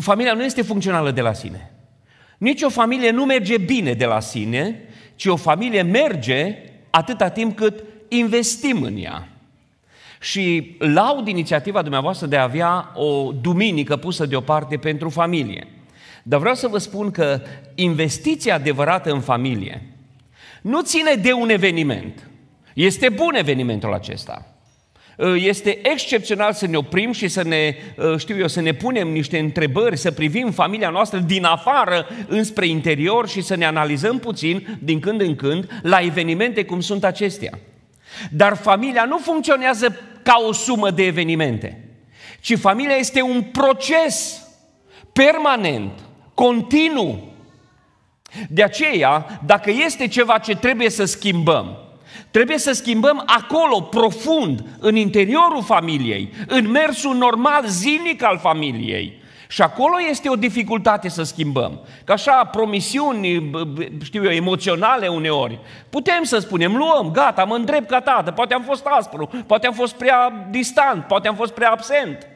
familia nu este funcțională de la sine. Nici o familie nu merge bine de la sine, ci o familie merge atâta timp cât investim în ea. Și laud inițiativa dumneavoastră de a avea o duminică pusă deoparte pentru familie. Dar vreau să vă spun că investiția adevărată în familie nu ține de un eveniment. Este bun evenimentul acesta. Eh, este excepțional să ne oprim și să ne, eh, știu eu, să ne punem niște întrebări, să privim familia noastră din afară înspre interior și să ne analizăm puțin, din când în când, la evenimente cum sunt acestea. Dar familia nu funcționează ca o sumă de evenimente, ci familia este un proces permanent, continuu. De aceea, dacă este ceva ce trebuie să schimbăm, Trebuie să schimbăm acolo, profund, în interiorul familiei, în mersul normal, zilnic al familiei. Și acolo este o dificultate să schimbăm. Că așa, promisiuni, știu eu, emoționale uneori, putem să spunem, luăm, gata, mă îndrept ca tată, poate am fost aspru, poate am fost prea distant, poate am fost prea absent.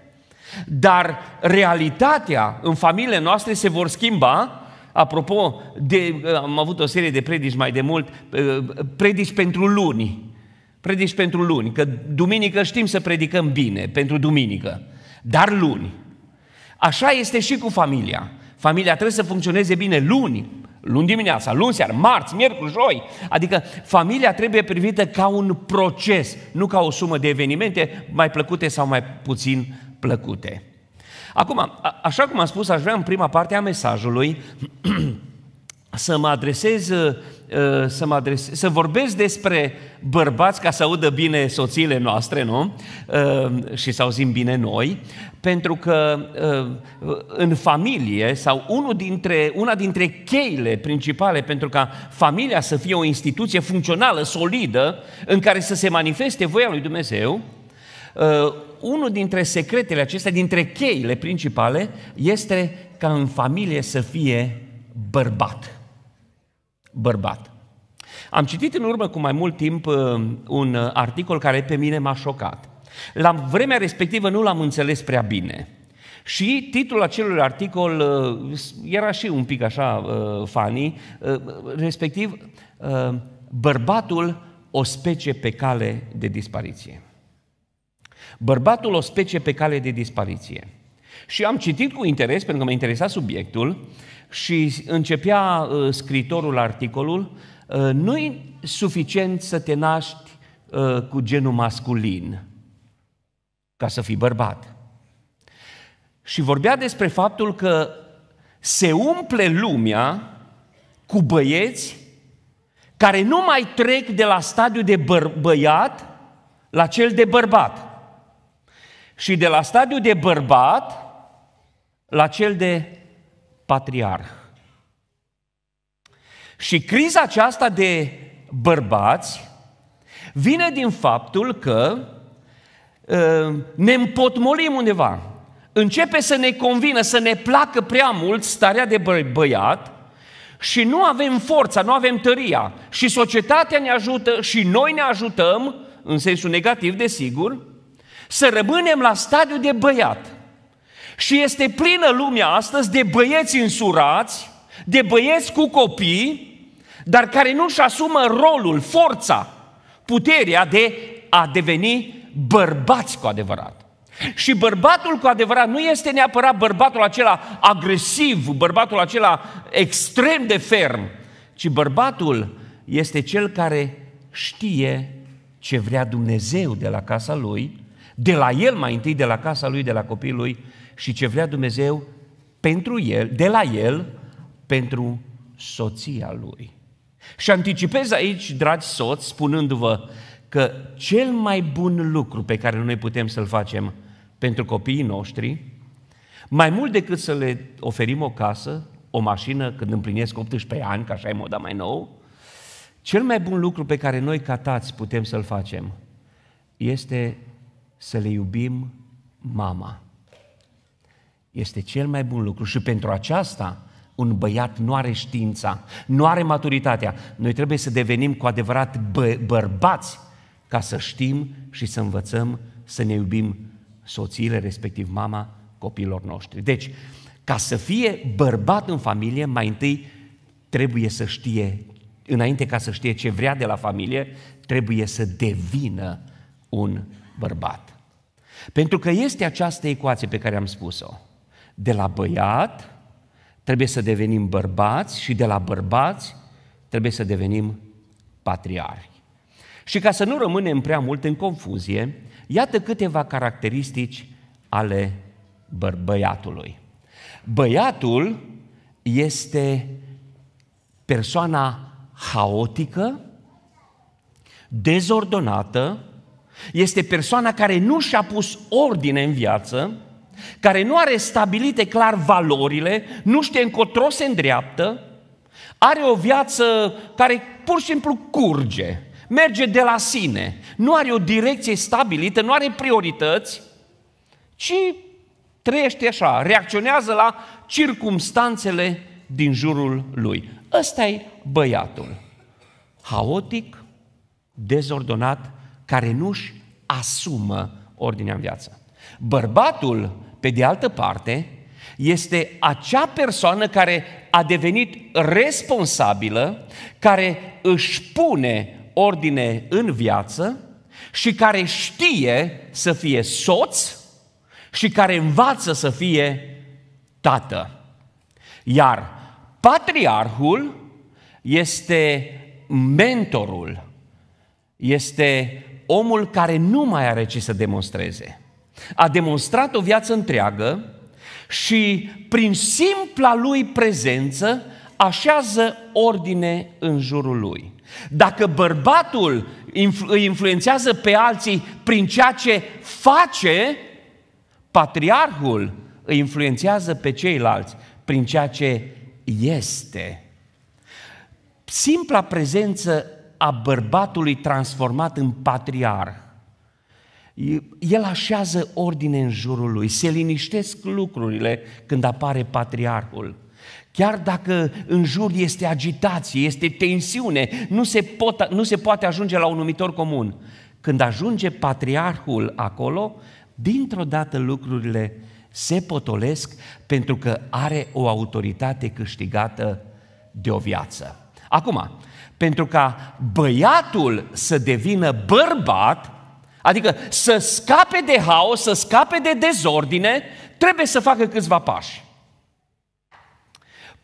Dar realitatea în familiile noastre se vor schimba Apropo, de, uh, am avut o serie de predici mai de mult, uh, predici pentru luni. Predici pentru luni, că duminică știm să predicăm bine, pentru duminică, dar luni. Așa este și cu familia. Familia trebuie să funcționeze bine luni, luni dimineața, luni seara, marți, miercuri, joi. Adică familia trebuie privită ca un proces, nu ca o sumă de evenimente mai plăcute sau mai puțin plăcute. Acum, a, așa cum am spus, aș vrea în prima parte a mesajului să mă adresez, uh, uh, să, mă adresez, să vorbesc despre bărbați ca să audă bine soțiile noastre, nu? Uh, și să auzim bine noi, pentru că în familie sau unul dintre, una dintre cheile principale pentru ca familia să fie o instituție funcțională, solidă, în care să se manifeste voia lui Dumnezeu, Uh, unul dintre secretele acestea, dintre cheile principale, este ca în familie să fie bărbat. Bărbat. Am citit în urmă cu mai mult timp uh, un uh, articol care pe mine m-a șocat. La vremea respectivă nu l-am înțeles prea bine. Și titlul acelui articol uh, era și un pic așa funny, respectiv Bărbatul o specie pe cale de dispariție. Bărbatul o specie pe cale de dispariție. Și am citit cu interes, pentru că mă interesa subiectul, și începea uh, scritorul articolul, uh, nu-i suficient să te naști uh, cu genul masculin ca să fii bărbat. Și vorbea despre faptul că se umple lumea cu băieți care nu mai trec de la stadiul de băr- băiat la cel de bărbat și de la stadiul de bărbat la cel de patriarh. Și criza aceasta de bărbați vine din faptul că ă, ne împotmolim undeva. Începe să ne convină, să ne placă prea mult starea de bă- băiat și nu avem forța, nu avem tăria. Și societatea ne ajută și noi ne ajutăm, în sensul negativ, desigur, să rămânem la stadiu de băiat. Și este plină lumea astăzi de băieți însurați, de băieți cu copii, dar care nu-și asumă rolul, forța, puterea de a deveni bărbați cu adevărat. Și bărbatul cu adevărat nu este neapărat bărbatul acela agresiv, bărbatul acela extrem de ferm, ci bărbatul este cel care știe ce vrea Dumnezeu de la casa lui de la el mai întâi, de la casa lui, de la copilul lui și ce vrea Dumnezeu pentru el, de la el, pentru soția lui. Și anticipez aici, dragi soți, spunându-vă că cel mai bun lucru pe care noi putem să-l facem pentru copiii noștri, mai mult decât să le oferim o casă, o mașină când împlinesc 18 ani, că așa e moda mai nou, cel mai bun lucru pe care noi ca tați putem să-l facem este să le iubim mama. Este cel mai bun lucru și pentru aceasta un băiat nu are știința, nu are maturitatea. Noi trebuie să devenim cu adevărat bă- bărbați ca să știm și să învățăm să ne iubim soțiile, respectiv mama copiilor noștri. Deci, ca să fie bărbat în familie, mai întâi trebuie să știe, înainte ca să știe ce vrea de la familie, trebuie să devină un bărbat. Pentru că este această ecuație pe care am spus-o. De la băiat trebuie să devenim bărbați și de la bărbați trebuie să devenim patriarhi. Și ca să nu rămânem prea mult în confuzie, iată câteva caracteristici ale băiatului. Băiatul este persoana haotică, dezordonată, este persoana care nu și-a pus ordine în viață, care nu are stabilite clar valorile, nu știe încotro se îndreaptă, are o viață care pur și simplu curge, merge de la sine, nu are o direcție stabilită, nu are priorități, ci trăiește așa, reacționează la circumstanțele din jurul lui. Ăsta e băiatul. Haotic, dezordonat care nu-și asumă ordinea în viață. Bărbatul, pe de altă parte, este acea persoană care a devenit responsabilă, care își pune ordine în viață și care știe să fie soț și care învață să fie tată. Iar patriarhul este mentorul, este omul care nu mai are ce să demonstreze. A demonstrat o viață întreagă și prin simpla lui prezență așează ordine în jurul lui. Dacă bărbatul îi influențează pe alții prin ceea ce face, patriarhul îi influențează pe ceilalți prin ceea ce este. Simpla prezență a bărbatului transformat în patriar. El așează ordine în jurul lui, se liniștesc lucrurile când apare patriarhul. Chiar dacă în jur este agitație, este tensiune, nu se, pot, nu se poate ajunge la un numitor comun. Când ajunge patriarhul acolo, dintr-o dată lucrurile se potolesc pentru că are o autoritate câștigată de o viață. Acum, pentru ca băiatul să devină bărbat, adică să scape de haos, să scape de dezordine, trebuie să facă câțiva pași.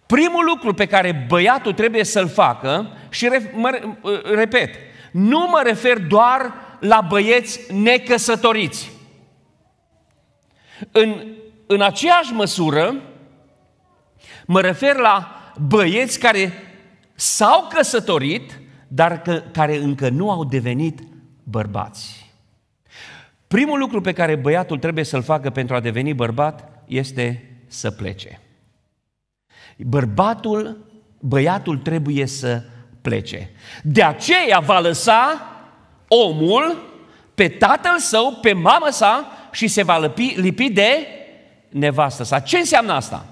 Primul lucru pe care băiatul trebuie să-l facă, și mă, repet, nu mă refer doar la băieți necăsătoriți. În, în aceeași măsură, mă refer la băieți care s-au căsătorit, dar că, care încă nu au devenit bărbați. Primul lucru pe care băiatul trebuie să-l facă pentru a deveni bărbat este să plece. Bărbatul, băiatul trebuie să plece. De aceea va lăsa omul pe tatăl său, pe mama sa și se va lipi, lipi de nevastă sa. Ce înseamnă asta?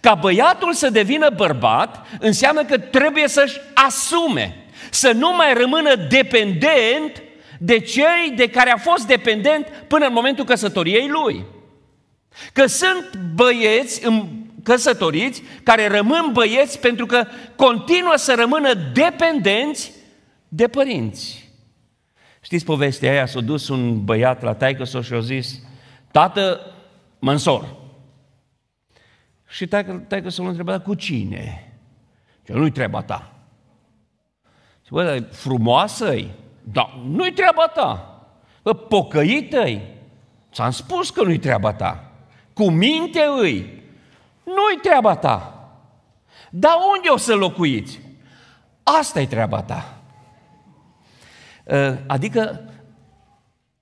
Ca băiatul să devină bărbat înseamnă că trebuie să-și asume, să nu mai rămână dependent de cei de care a fost dependent până în momentul căsătoriei lui. Că sunt băieți căsătoriți care rămân băieți pentru că continuă să rămână dependenți de părinți. Știți povestea aia? S-a dus un băiat la taică și a zis, tată, mă însor. Și taică, taică să-l întreba, dar cu cine? Că nu-i treaba ta. Și bă, dar frumoasă-i? Da, nu-i treaba ta. Bă, pocăită-i? Ți-am spus că nu-i treaba ta. Cu minte îi? Nu-i treaba ta. Dar unde o să locuiți? asta e treaba ta. Ă, adică,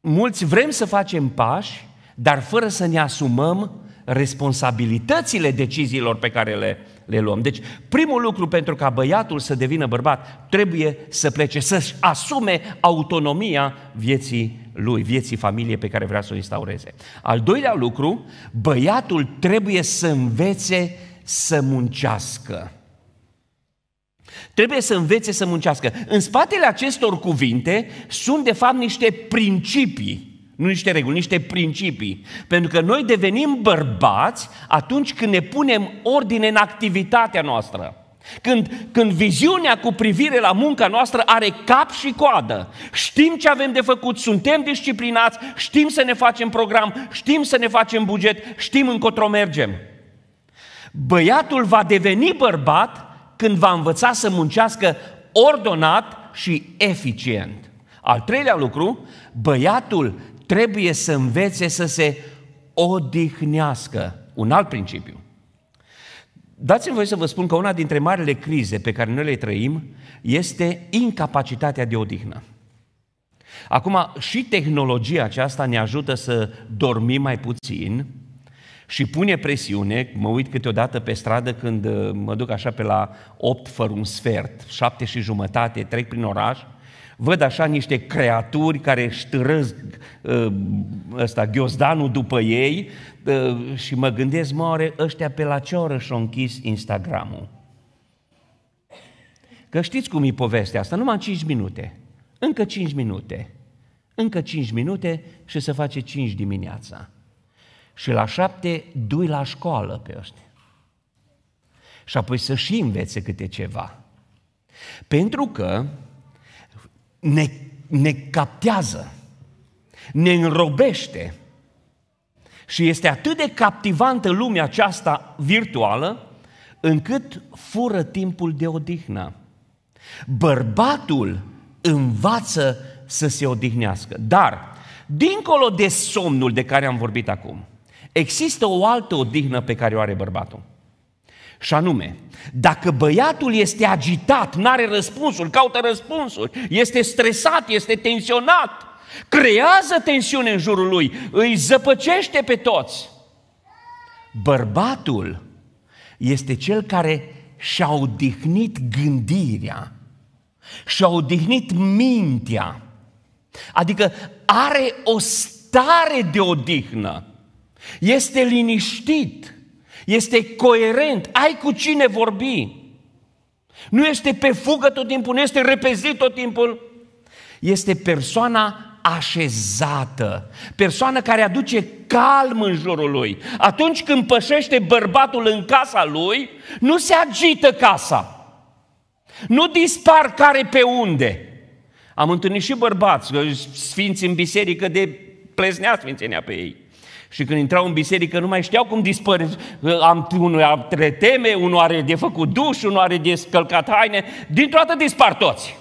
mulți vrem să facem pași, dar fără să ne asumăm responsabilitățile deciziilor pe care le, le luăm. Deci, primul lucru pentru ca băiatul să devină bărbat, trebuie să plece, să-și asume autonomia vieții lui, vieții familiei pe care vrea să o instaureze. Al doilea lucru, băiatul trebuie să învețe să muncească. Trebuie să învețe să muncească. În spatele acestor cuvinte sunt, de fapt, niște principii nu niște reguli, niște principii. Pentru că noi devenim bărbați atunci când ne punem ordine în activitatea noastră. Când, când viziunea cu privire la munca noastră are cap și coadă, știm ce avem de făcut, suntem disciplinați, știm să ne facem program, știm să ne facem buget, știm încotro mergem. Băiatul va deveni bărbat când va învăța să muncească ordonat și eficient. Al treilea lucru, băiatul trebuie să învețe să se odihnească. Un alt principiu. Dați-mi voi să vă spun că una dintre marile crize pe care noi le trăim este incapacitatea de odihnă. Acum, și tehnologia aceasta ne ajută să dormim mai puțin și pune presiune. Mă uit câteodată pe stradă când uh, mă duc așa pe la 8 fără un sfert, 7 și jumătate, trec prin oraș Văd așa niște creaturi care ștrăzg uh, ăsta, ghiozdanul după ei uh, și mă gândesc, mă, oare ăștia pe la ce oră și-au închis Instagramul? Că știți cum e povestea asta, numai 5 minute, încă 5 minute, încă 5 minute și se face 5 dimineața. Și la 7 dui la școală pe ăștia. Și apoi să și învețe câte ceva. Pentru că ne, ne captează, ne înrobește și este atât de captivantă lumea aceasta virtuală, încât fură timpul de odihnă. Bărbatul învață să se odihnească, dar dincolo de somnul de care am vorbit acum, există o altă odihnă pe care o are bărbatul. Și anume, dacă băiatul este agitat, nu are răspunsuri, caută răspunsuri, este stresat, este tensionat, creează tensiune în jurul lui, îi zăpăcește pe toți. Bărbatul este cel care și-a odihnit gândirea, și-a odihnit mintea, adică are o stare de odihnă, este liniștit, este coerent, ai cu cine vorbi. Nu este pe fugă tot timpul, nu este repezit tot timpul. Este persoana așezată, persoană care aduce calm în jurul lui. Atunci când pășește bărbatul în casa lui, nu se agită casa. Nu dispar care pe unde. Am întâlnit și bărbați, sfinți în biserică de plesnea sfințenia pe ei. Și când intrau în biserică, nu mai știau cum dispăr. Am, unul are teme, unul are de făcut duș, unul are de scălcat haine. Dintr-o dată dispar toți.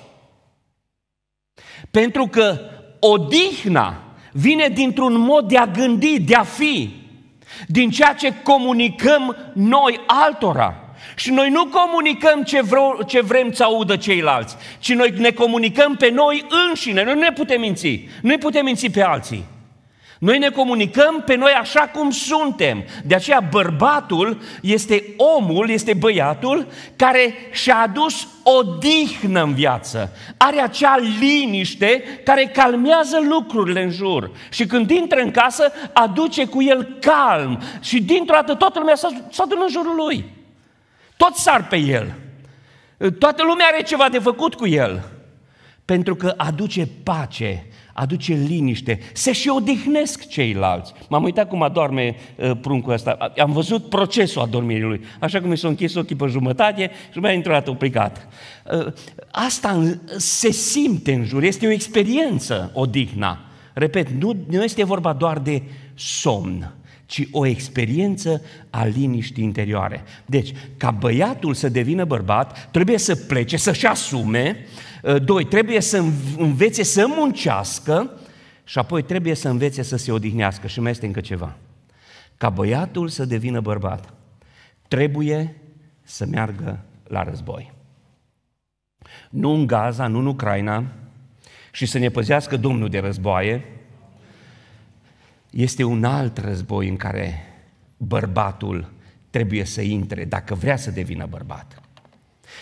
Pentru că odihna vine dintr-un mod de a gândi, de a fi, din ceea ce comunicăm noi altora. Și noi nu comunicăm ce, vreau, ce vrem să audă ceilalți, ci noi ne comunicăm pe noi înșine. Noi nu ne putem minți, nu ne putem minți pe alții. Noi ne comunicăm pe noi așa cum suntem. De aceea bărbatul este omul, este băiatul care și-a adus odihnă în viață. Are acea liniște care calmează lucrurile în jur. Și când intră în casă, aduce cu el calm. Și dintr-o dată toată lumea s-a, dus în jurul lui. Tot sar pe el. Toată lumea are ceva de făcut cu el. Pentru că aduce pace aduce liniște, se și odihnesc ceilalți. M-am uitat cum adorme uh, pruncul ăsta, am văzut procesul adormirii lui, așa cum mi s-a închis ochii pe jumătate și mi a intrat obligat. Uh, asta se simte în jur, este o experiență odihna. Repet, nu, nu este vorba doar de somn, ci o experiență a liniștii interioare. Deci, ca băiatul să devină bărbat, trebuie să plece, să-și asume Eh, doi, trebuie să învețe să muncească și apoi trebuie să învețe să se odihnească. Și mai este încă ceva. Ca băiatul să devină bărbat, trebuie să meargă la război. Nu în Gaza, nu în Ucraina, și să ne păzească Domnul de războaie, este un alt război în care bărbatul trebuie să intre dacă vrea să devină bărbat.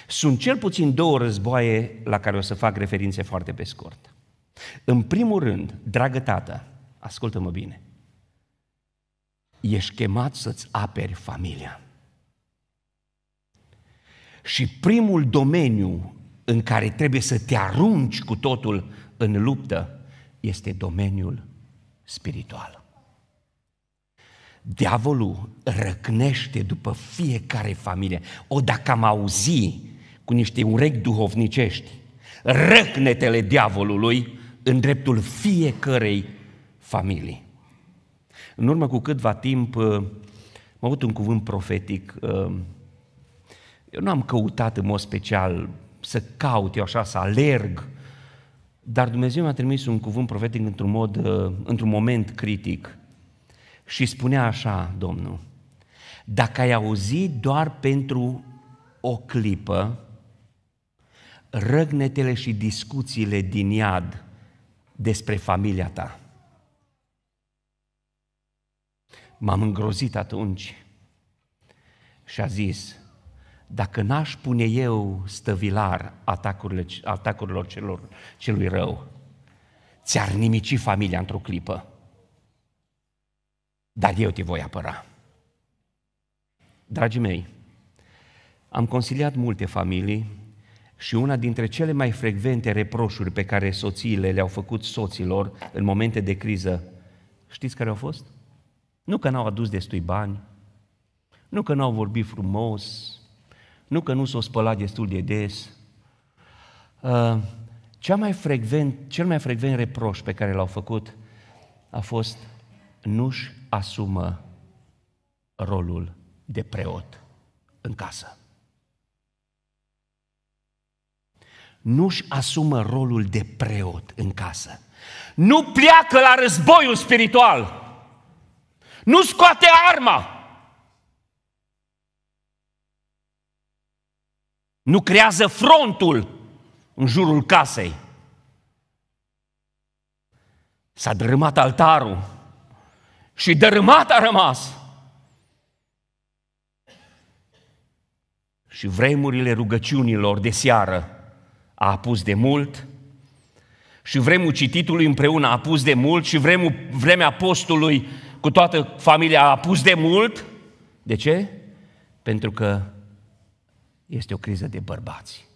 Sunt cel puțin două războaie la care o să fac referințe foarte pe scurt. În primul rând, dragă tată, ascultă-mă bine, ești chemat să-ți aperi familia. Și primul domeniu în care trebuie să te arunci cu totul în luptă este domeniul spiritual. Diavolul răcnește după fiecare familie. O, dacă am auzit cu niște urechi duhovnicești, răcnetele diavolului în dreptul fiecărei familii. În urmă cu câtva timp, uh, am avut un cuvânt profetic. Uh, eu nu am căutat în mod special să caut eu așa, să alerg, dar Dumnezeu mi-a trimis un cuvânt profetic într-un, mod, uh, într-un moment critic și spunea așa, Domnul, dacă ai auzit doar pentru o clipă, răgnetele și discuțiile din iad despre familia ta. M-am îngrozit atunci și a zis, dacă n-aș pune eu stăvilar atacurilor celor, celui rău, ți-ar nimici familia într-o clipă, dar eu te voi apăra. Dragii mei, am consiliat multe familii și una dintre cele mai frecvente reproșuri pe care soțiile le-au făcut soților în momente de criză, știți care au fost? Nu că n-au adus destui bani, nu că n-au vorbit frumos, nu că nu s au spălat destul de des. Uh, cea mai frecvent, cel mai frecvent reproș pe care l-au făcut a fost nu-și asumă rolul de preot în casă. nu-și asumă rolul de preot în casă. Nu pleacă la războiul spiritual. Nu scoate arma. Nu creează frontul în jurul casei. S-a dărâmat altarul și dărâmat a rămas. Și vremurile rugăciunilor de seară a apus de mult și vremul cititului împreună a apus de mult și vremul, vremea postului cu toată familia a apus de mult. De ce? Pentru că este o criză de bărbați.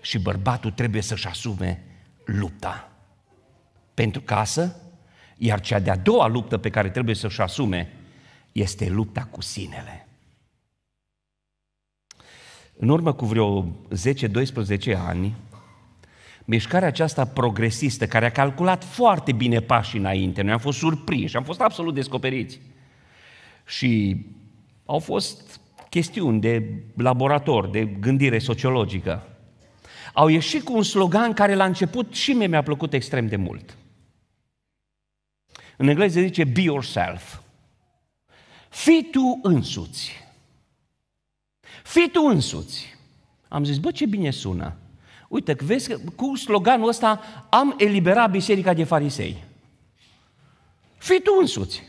Și bărbatul trebuie să-și asume lupta pentru casă, iar cea de-a doua luptă pe care trebuie să-și asume este lupta cu sinele. În urmă cu vreo 10-12 ani, mișcarea aceasta progresistă, care a calculat foarte bine pașii înainte, noi am fost surprinși, am fost absolut descoperiți. Și au fost chestiuni de laborator, de gândire sociologică. Au ieșit cu un slogan care la început și mie mi-a plăcut extrem de mult. În engleză zice, be yourself. Fii tu însuți. Fii tu însuți. Am zis, bă, ce bine sună. Uite, vezi că cu sloganul ăsta am eliberat biserica de farisei. Fii tu însuți.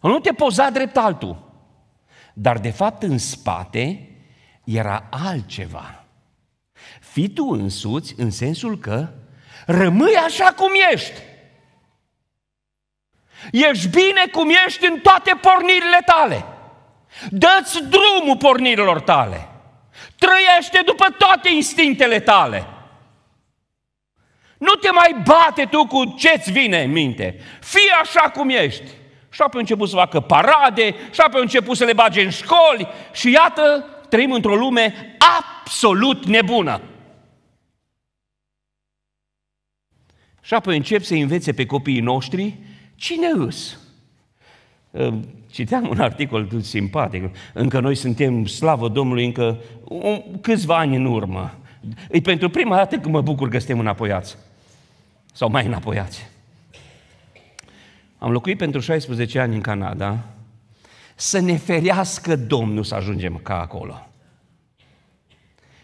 Nu te poza drept altul. Dar de fapt în spate era altceva. Fii tu însuți în sensul că rămâi așa cum ești. Ești bine cum ești în toate pornirile tale. Dă-ți drumul pornirilor tale. Trăiește după toate instinctele tale. Nu te mai bate tu cu ce-ți vine în minte. Fii așa cum ești. Și apoi început să facă parade, și apoi început să le bage în școli și iată, trăim într-o lume absolut nebună. Și apoi încep să învețe pe copiii noștri cine îs. Citeam un articol tot simpatic, încă noi suntem, slavă Domnului, încă un, câțiva ani în urmă. E pentru prima dată când mă bucur că suntem înapoiați. Sau mai înapoiați. Am locuit pentru 16 ani în Canada, să ne ferească Domnul să ajungem ca acolo.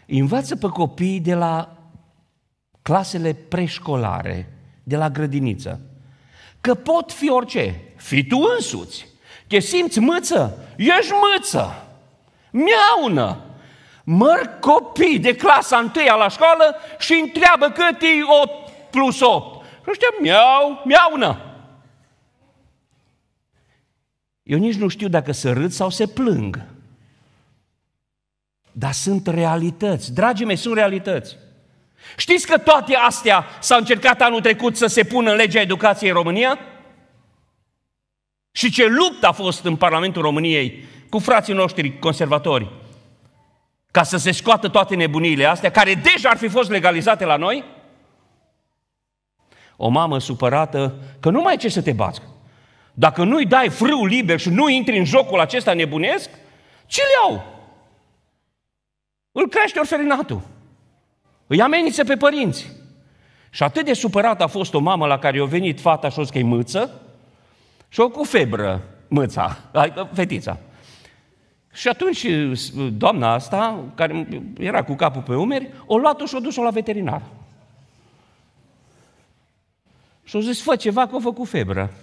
învață pe copii de la clasele preșcolare, de la grădiniță, că pot fi orice. Fii tu însuți. Te simți mâță? Ești mâță. Miaună. Măr copii de clasa întâia la școală și întreabă cât e 8 plus 8. Și ăștia miau, miaună. Eu nici nu știu dacă să râd sau se plâng. Dar sunt realități. Dragii mei, sunt realități. Știți că toate astea s-au încercat anul trecut să se pună în legea educației în România? Și ce luptă a fost în Parlamentul României cu frații noștri conservatori ca să se scoată toate nebuniile astea, care deja ar fi fost legalizate la noi, o mamă supărată că nu mai ce să te bați. Dacă nu-i dai frâul liber și nu intri în jocul acesta nebunesc, ce le au? Îl crește orfelinatul. Îi amenință pe părinți. Și atât de supărată a fost o mamă la care i-a venit fata și o mâță, și-o cu febră, mâța, adică fetița. Și atunci doamna asta, care era cu capul pe umeri, o luat-o și o dus-o la veterinar. Și o zis, fă ceva că o făcut febră.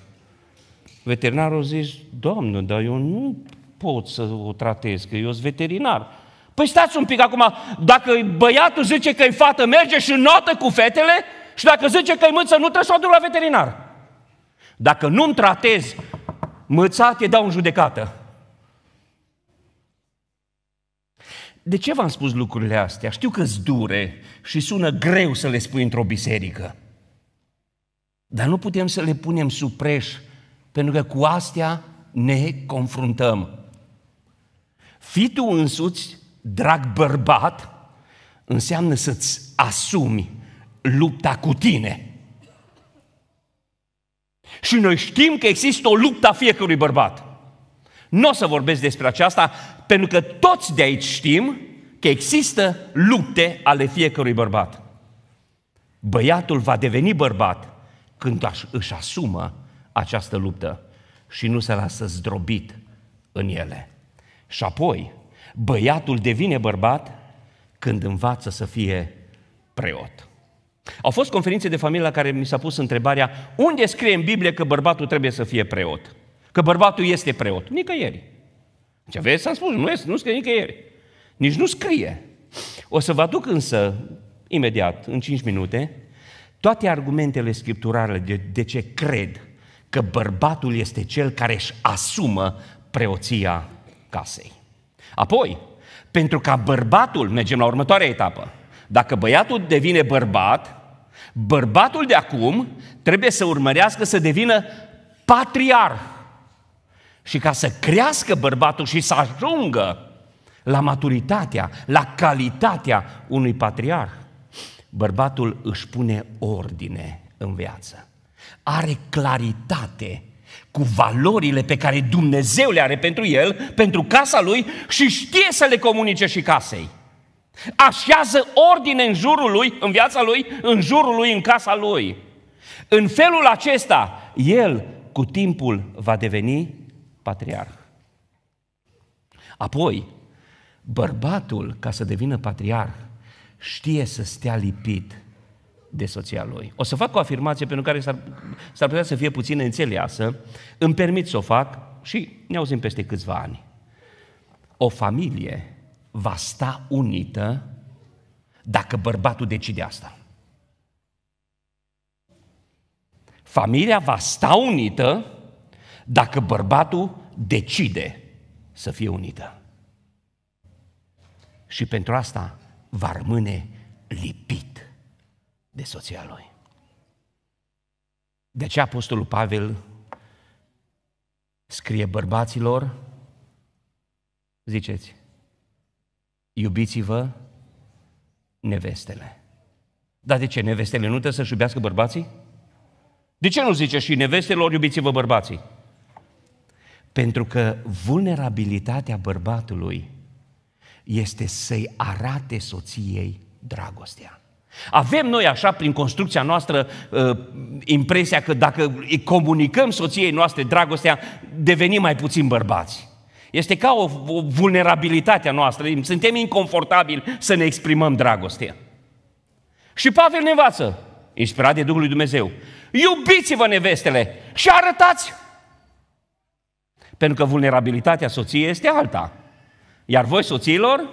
Veterinarul a zis, doamnă, dar eu nu pot să o tratez, că eu sunt veterinar. Păi stați un pic acum, dacă băiatul zice că e fată, merge și notă cu fetele și dacă zice că e mânță, nu trebuie să o duc la veterinar. Dacă nu-mi tratezi mâța, te dau în judecată. De ce v-am spus lucrurile astea? Știu că s dure și sună greu să le spui într-o biserică. Dar nu putem să le punem sub preș, pentru că cu astea ne confruntăm. Fii tu însuți, drag bărbat, înseamnă să-ți asumi lupta cu tine. Și noi știm că există o luptă a fiecărui bărbat. Nu o să vorbesc despre aceasta, pentru că toți de aici știm că există lupte ale fiecărui bărbat. Băiatul va deveni bărbat când își asumă această luptă și nu se lasă zdrobit în ele. Și apoi, băiatul devine bărbat când învață să fie preot. Au fost conferințe de familie la care mi s-a pus întrebarea unde scrie în Biblie că bărbatul trebuie să fie preot? Că bărbatul este preot? Nicăieri. Ce deci, vezi, să a spus, nu, este, nu scrie nicăieri. Nici nu scrie. O să vă aduc însă, imediat, în 5 minute, toate argumentele scripturale de, de ce cred că bărbatul este cel care își asumă preoția casei. Apoi, pentru ca bărbatul, mergem la următoarea etapă, dacă băiatul devine bărbat, Bărbatul de acum trebuie să urmărească să devină patriar. Și ca să crească bărbatul și să ajungă la maturitatea, la calitatea unui patriar, bărbatul își pune ordine în viață. Are claritate cu valorile pe care Dumnezeu le are pentru el, pentru casa lui și știe să le comunice și casei. Așează ordine în jurul lui, în viața lui, în jurul lui, în casa lui. În felul acesta, el cu timpul va deveni patriarh. Apoi, bărbatul, ca să devină patriarh, știe să stea lipit de soția lui. O să fac o afirmație pentru care s-ar, s-ar putea să fie puțin înțeleasă. Îmi permit să o fac și ne auzim peste câțiva ani. O familie va sta unită dacă bărbatul decide asta. Familia va sta unită dacă bărbatul decide să fie unită. Și pentru asta va rămâne lipit de soția lui. De ce Apostolul Pavel scrie bărbaților, ziceți, iubiți-vă nevestele. Dar de ce? Nevestele nu trebuie să-și iubească bărbații? De ce nu zice și nevestelor iubiți-vă bărbații? Pentru că vulnerabilitatea bărbatului este să-i arate soției dragostea. Avem noi așa, prin construcția noastră, uh, impresia că dacă îi comunicăm soției noastre dragostea, devenim mai puțin bărbați. Este ca o, o vulnerabilitate a noastră. Suntem inconfortabili să ne exprimăm dragostea. Și Pavel ne învață, inspirat de Duhul lui Dumnezeu, iubiți-vă nevestele și arătați. Pentru că vulnerabilitatea soției este alta. Iar voi, soțiilor,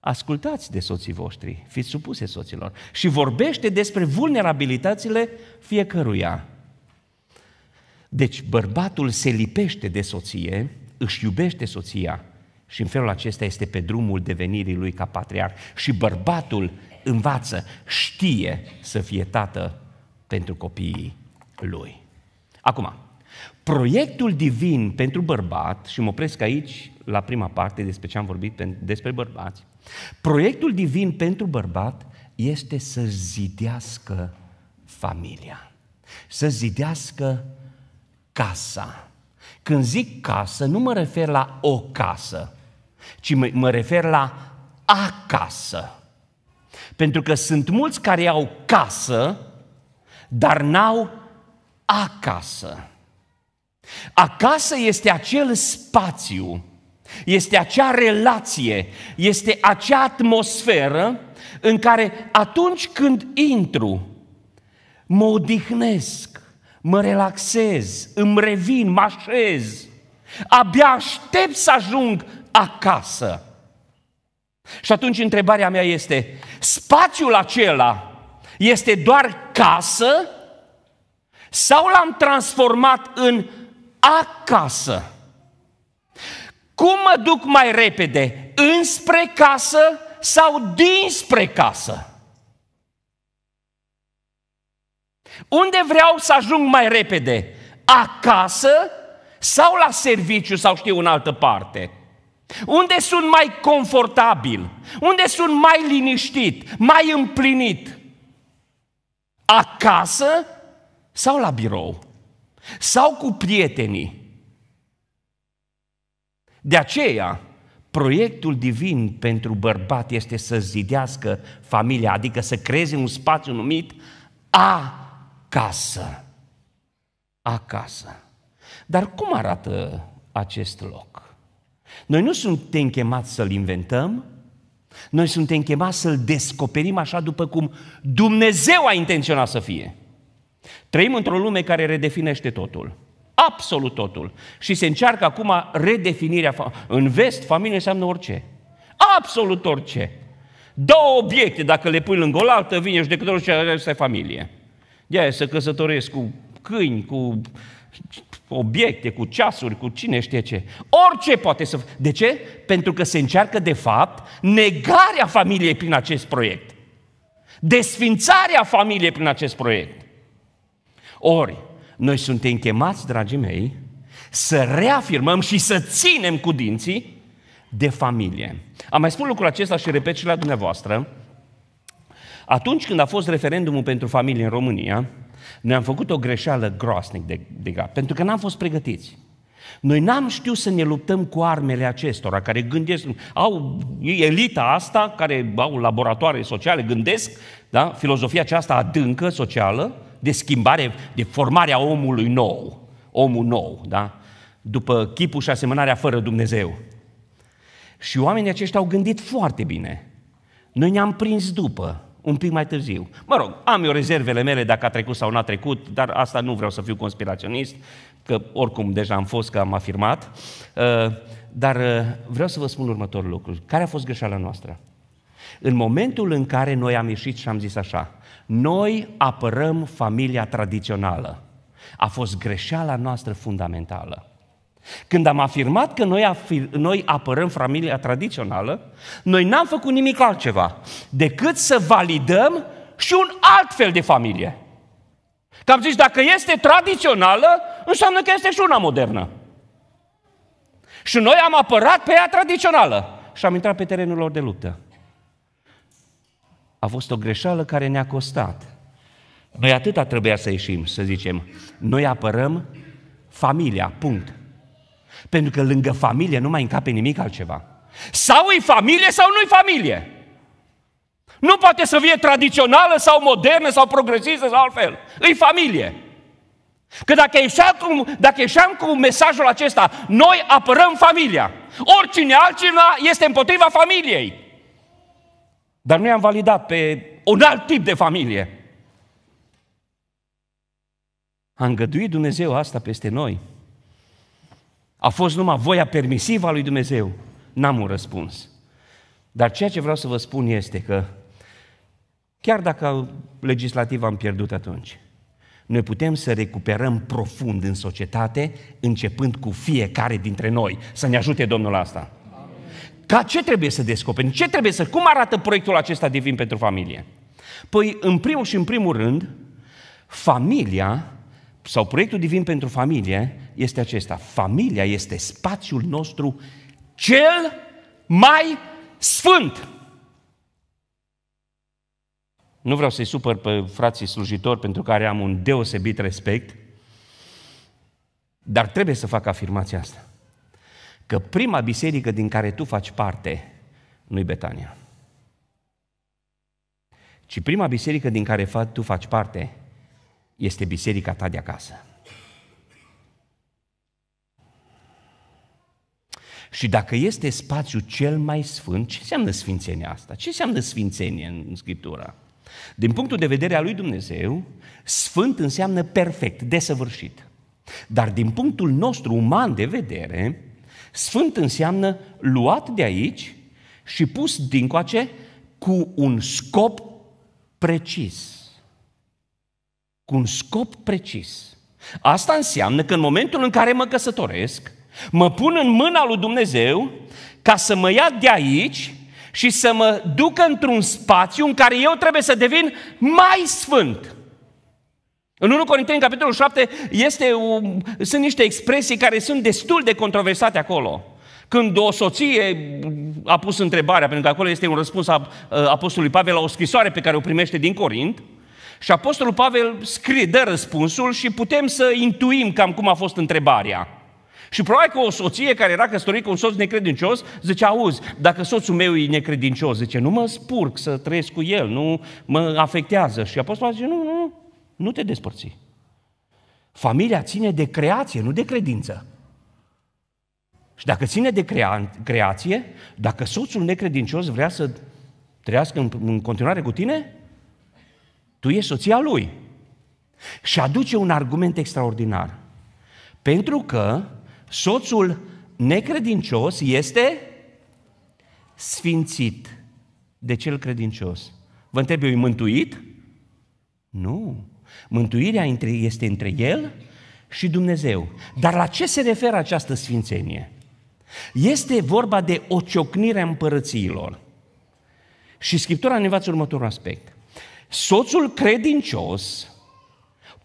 ascultați de soții voștri, fiți supuse soților. Și vorbește despre vulnerabilitățile fiecăruia. Deci bărbatul se lipește de soție, își iubește soția și în felul acesta este pe drumul devenirii lui ca patriar. Și bărbatul învață, știe să fie tată pentru copiii lui. Acum, proiectul divin pentru bărbat, și mă opresc aici la prima parte despre ce am vorbit despre bărbați, proiectul divin pentru bărbat este să zidească familia, să zidească casa. Când zic casă, nu mă refer la o casă, ci mă, mă refer la acasă. Pentru că sunt mulți care au casă, dar n-au acasă. Acasă este acel spațiu, este acea relație, este acea atmosferă în care atunci când intru, mă odihnesc, mă relaxez, îmi revin, mă așez. Abia aștept să ajung acasă. Și atunci întrebarea mea este, spațiul acela este doar casă sau l-am transformat în acasă? Cum mă duc mai repede? Înspre casă sau dinspre casă? Unde vreau să ajung mai repede? Acasă sau la serviciu sau știu în altă parte? Unde sunt mai confortabil? Unde sunt mai liniștit, mai împlinit? Acasă sau la birou? Sau cu prietenii? De aceea, proiectul divin pentru bărbat este să zidească familia, adică să creeze un spațiu numit a acasă. Acasă. Dar cum arată acest loc? Noi nu suntem chemați să-l inventăm, noi suntem chemați să-l descoperim așa după cum Dumnezeu a intenționat să fie. Trăim într-o lume care redefinește totul. Absolut totul. Și se încearcă acum redefinirea. În vest, familie înseamnă orice. Absolut orice. Două obiecte, dacă le pui lângă o altă, vine judecătorul și asta e familie de să căsătoresc cu câini, cu obiecte, cu ceasuri, cu cine știe ce. Orice poate să... De ce? Pentru că se încearcă, de fapt, negarea familiei prin acest proiect. Desfințarea familiei prin acest proiect. Ori, noi suntem chemați, dragii mei, să reafirmăm și să ținem cu dinții de familie. Am mai spus lucrul acesta și repet și la dumneavoastră. Atunci când a fost referendumul pentru familie în România, noi am făcut o greșeală groasnic de, de gap, pentru că n-am fost pregătiți. Noi n-am știut să ne luptăm cu armele acestora care gândesc, au elita asta, care au laboratoare sociale, gândesc, da? filozofia aceasta adâncă, socială, de schimbare, de formarea omului nou, omul nou, da? după chipul și asemănarea fără Dumnezeu. Și oamenii aceștia au gândit foarte bine. Noi ne-am prins după un pic mai târziu. Mă rog, am eu rezervele mele dacă a trecut sau n-a trecut, dar asta nu vreau să fiu conspiraționist, că oricum deja am fost, că am afirmat. Uh, dar uh, vreau să vă spun următorul lucru. Care a fost greșeala noastră? În momentul în care noi am ieșit și am zis așa, noi apărăm familia tradițională. A fost greșeala noastră fundamentală. Când am afirmat că noi, afir- noi apărăm familia tradițională, noi n-am făcut nimic altceva decât să validăm și un alt fel de familie. Că am zis, dacă este tradițională, înseamnă că este și una modernă. Și noi am apărat pe ea tradițională și am intrat pe terenul lor de luptă. A fost o greșeală care ne-a costat. Noi atâta trebuia să ieșim, să zicem, noi apărăm familia, punct. Pentru că lângă familie nu mai încape nimic altceva. Sau e familie sau nu e familie. Nu poate să fie tradițională sau modernă sau progresistă sau altfel. E familie. Că dacă ieșeam, cu, dacă ieșeam cu mesajul acesta, noi apărăm familia. Oricine altcineva este împotriva familiei. Dar noi am validat pe un alt tip de familie. A îngăduit Dumnezeu asta peste noi. A fost numai voia permisivă a lui Dumnezeu? N-am un răspuns. Dar ceea ce vreau să vă spun este că chiar dacă legislativ am pierdut atunci, noi putem să recuperăm profund în societate, începând cu fiecare dintre noi. Să ne ajute Domnul asta. Ca ce trebuie să descoperim? Ce trebuie să... Cum arată proiectul acesta divin pentru familie? Păi, în primul și în primul rând, familia sau proiectul divin pentru familie este acesta. Familia este spațiul nostru cel mai sfânt. Nu vreau să-i supăr pe frații slujitori pentru care am un deosebit respect, dar trebuie să fac afirmația asta. Că prima biserică din care tu faci parte nu-i Betania. Ci prima biserică din care tu faci parte este biserica ta de acasă. Și dacă este spațiul cel mai sfânt, ce înseamnă sfințenia asta? Ce înseamnă sfințenie în Scriptura? Din punctul de vedere al lui Dumnezeu, sfânt înseamnă perfect, desăvârșit. Dar din punctul nostru uman de vedere, sfânt înseamnă luat de aici și pus dincoace cu un scop precis. Cu un scop precis. Asta înseamnă că în momentul în care mă căsătoresc, Mă pun în mâna lui Dumnezeu ca să mă ia de aici și să mă ducă într-un spațiu în care eu trebuie să devin mai sfânt. În 1 Corinteni, capitolul 7, este, sunt niște expresii care sunt destul de controversate acolo. Când o soție a pus întrebarea, pentru că acolo este un răspuns a Apostolului Pavel la o scrisoare pe care o primește din Corint, și Apostolul Pavel scrie, dă răspunsul și putem să intuim cam cum a fost întrebarea. Și probabil că o soție care era căsătorită cu un soț necredincios, zice, auzi, dacă soțul meu e necredincios, zice, nu mă spurc să trăiesc cu el, nu mă afectează. Și apostolul zice, nu, nu, nu te despărți. Familia ține de creație, nu de credință. Și dacă ține de crea- creație, dacă soțul necredincios vrea să trăiască în, în continuare cu tine, tu ești soția lui. Și aduce un argument extraordinar. Pentru că Soțul necredincios este sfințit de cel credincios. Vă întreb eu, e mântuit? Nu. Mântuirea este între el și Dumnezeu. Dar la ce se referă această sfințenie? Este vorba de o ciocnire a împărățiilor. Și Scriptura ne învață următorul aspect. Soțul credincios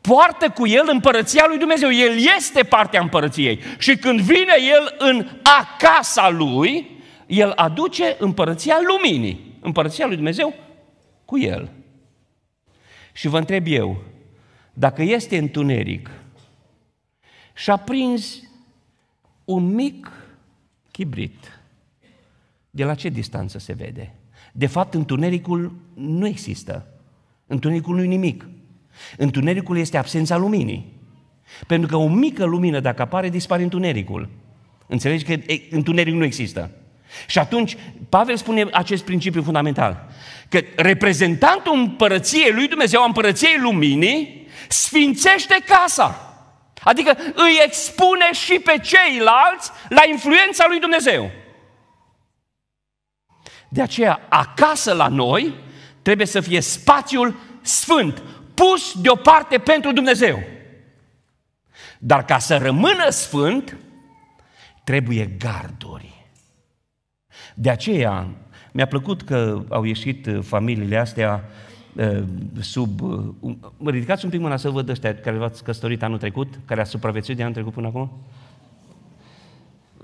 poartă cu el împărăția lui Dumnezeu. El este partea împărăției. Și când vine el în acasa lui, el aduce împărăția luminii, împărăția lui Dumnezeu cu el. Și vă întreb eu, dacă este întuneric și a prins un mic chibrit, de la ce distanță se vede? De fapt, întunericul nu există. Întunericul nu i nimic. Întunericul este absența luminii. Pentru că o mică lumină, dacă apare, dispare întunericul. Înțelegi că întuneric nu există. Și atunci, Pavel spune acest principiu fundamental, că reprezentantul împărăției lui Dumnezeu, a împărăției luminii, sfințește casa. Adică îi expune și pe ceilalți la influența lui Dumnezeu. De aceea, acasă la noi trebuie să fie spațiul sfânt, pus deoparte pentru Dumnezeu. Dar ca să rămână sfânt, trebuie garduri. De aceea mi-a plăcut că au ieșit uh, familiile astea uh, sub... Uh, ridicați un pic mâna să văd ăștia care v-ați căsătorit anul trecut, care a supraviețuit de anul trecut până acum.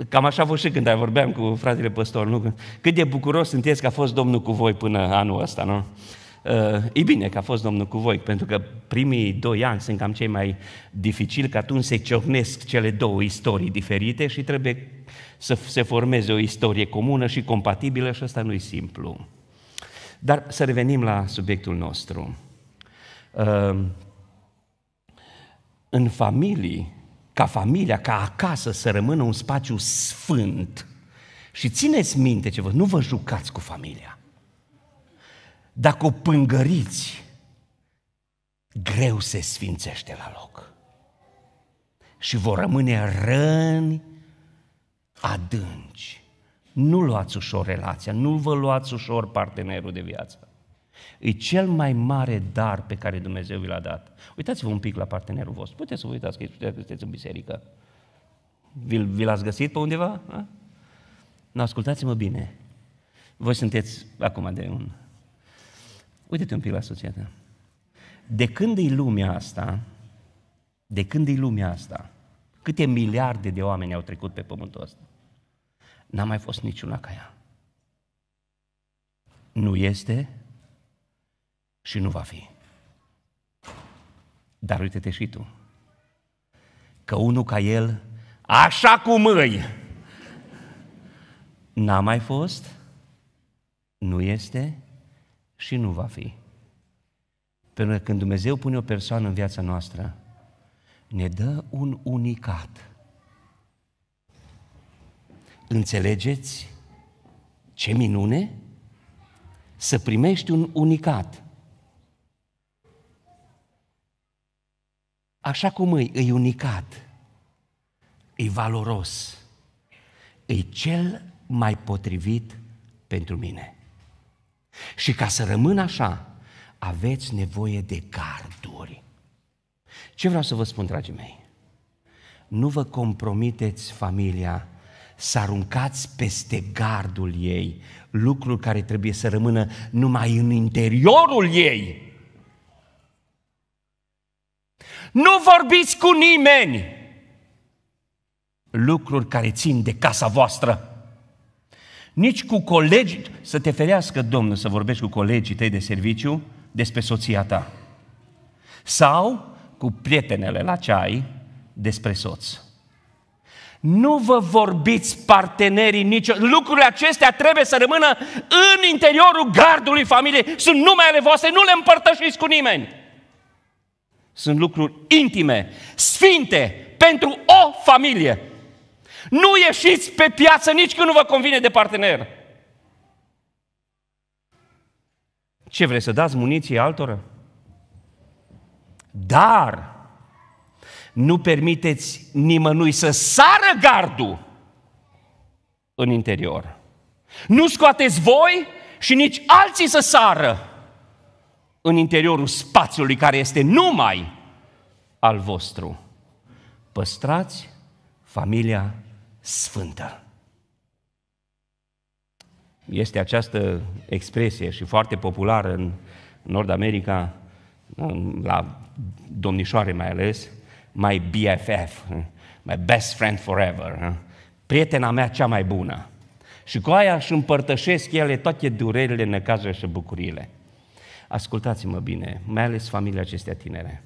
Cam așa a fost și când vorbeam cu fratele păstor, nu? Cât de bucuros sunteți că a fost Domnul cu voi până anul ăsta, nu? E eh, bine că a fost Domnul cu voi, pentru că primii doi ani sunt cam cei mai dificili, că atunci se ciocnesc cele două istorii diferite și trebuie să se formeze o istorie comună și compatibilă și asta nu e simplu. Dar să revenim la subiectul nostru. Eh, în familii, ca familia, ca acasă să rămână un spațiu sfânt. Și țineți minte ce vă, nu vă jucați cu familia dacă o pângăriți, greu se sfințește la loc. Și vor rămâne răni adânci. Nu luați ușor relația, nu vă luați ușor partenerul de viață. E cel mai mare dar pe care Dumnezeu vi l-a dat. Uitați-vă un pic la partenerul vostru. Puteți să vă uitați că sunteți în biserică. Vi, vi l-ați găsit pe undeva? Nu, ascultați-mă bine. Voi sunteți acum de un Uite-te un pic la soția ta. De când e lumea asta, de când e lumea asta, câte miliarde de oameni au trecut pe pământul ăsta, n-a mai fost niciuna ca ea. Nu este și nu va fi. Dar uite-te și tu, că unul ca el, așa cum îi, n-a mai fost, nu este și nu va fi. Pentru că când Dumnezeu pune o persoană în viața noastră, ne dă un unicat. Înțelegeți ce minune? Să primești un unicat. Așa cum îi, îi unicat, îi valoros, îi cel mai potrivit pentru mine. Și ca să rămână așa, aveți nevoie de garduri. Ce vreau să vă spun, dragii mei? Nu vă compromiteți familia să aruncați peste gardul ei lucruri care trebuie să rămână numai în interiorul ei. Nu vorbiți cu nimeni lucruri care țin de casa voastră nici cu colegi, să te ferească Domnul să vorbești cu colegii tăi de serviciu despre soția ta. Sau cu prietenele la ceai despre soț. Nu vă vorbiți partenerii nicio... Lucrurile acestea trebuie să rămână în interiorul gardului familiei. Sunt numele voastre, nu le împărtășiți cu nimeni. Sunt lucruri intime, sfinte, pentru o familie. Nu ieșiți pe piață nici când nu vă convine de partener. Ce vreți să dați muniție altora? Dar nu permiteți nimănui să sară gardul în interior. Nu scoateți voi și nici alții să sară în interiorul spațiului care este numai al vostru. Păstrați familia sfântă. Este această expresie și foarte populară în Nord America, la domnișoare mai ales, my BFF, my best friend forever, prietena mea cea mai bună. Și cu aia își împărtășesc ele toate durerile, necazurile și bucuriile. Ascultați-mă bine, mai ales familia acestea tinere.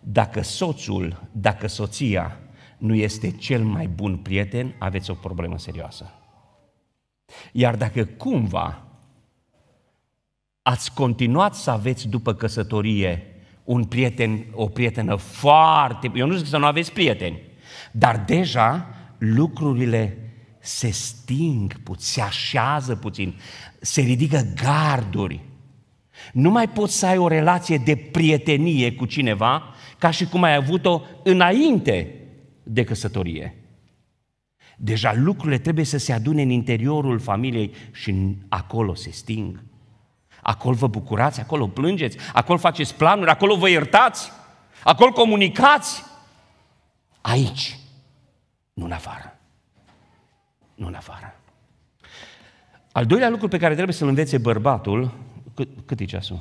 Dacă soțul, dacă soția nu este cel mai bun prieten, aveți o problemă serioasă. Iar dacă cumva ați continuat să aveți după căsătorie un prieten, o prietenă foarte... Eu nu zic să nu aveți prieteni, dar deja lucrurile se sting se așează puțin, se ridică garduri. Nu mai poți să ai o relație de prietenie cu cineva ca și cum ai avut-o înainte de căsătorie. Deja lucrurile trebuie să se adune în interiorul familiei și acolo se sting. Acolo vă bucurați, acolo plângeți, acolo faceți planuri, acolo vă iertați, acolo comunicați. Aici, nu în afară. Nu în afară. Al doilea lucru pe care trebuie să-l învețe bărbatul, cât, cât e ceasul?